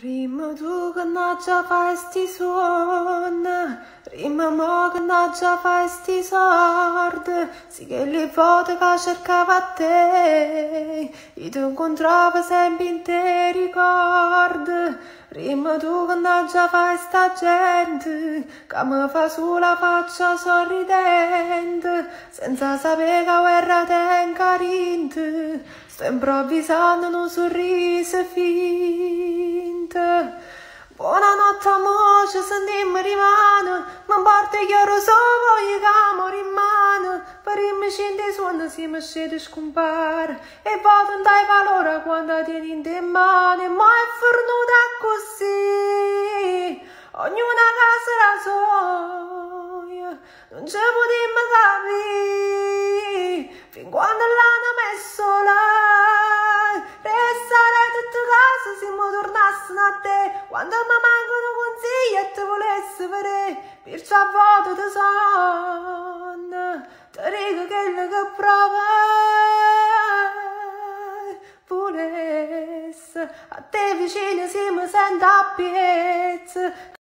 Rima già fai sti suon, rima mo che già fai sti sord, si che le foto che cercava te, e tu incontrava sempre in te ricord, rima tu che già fai sta gente, che mi fa sulla faccia sorridente, senza sapere che guerra te incarinte, sto improvvisando un sorriso fin te. Buonanotte amore, ci sentiamo rimane, ma porta chiaro so voglio che amore in mano, per il mio scende suona si mi scende scompare, e poi non dai valore quando tieni in te mani, ma è fornuta così, ognuna casa la soia, non ci potremmo capire, fin quando l'hanno messo mo tornassero a te, quando mi mancano consigli e ti volesse vedere, perciò a volte ti son, ti dico quello che prova, volesse, a te vicino si mi sento a piezza,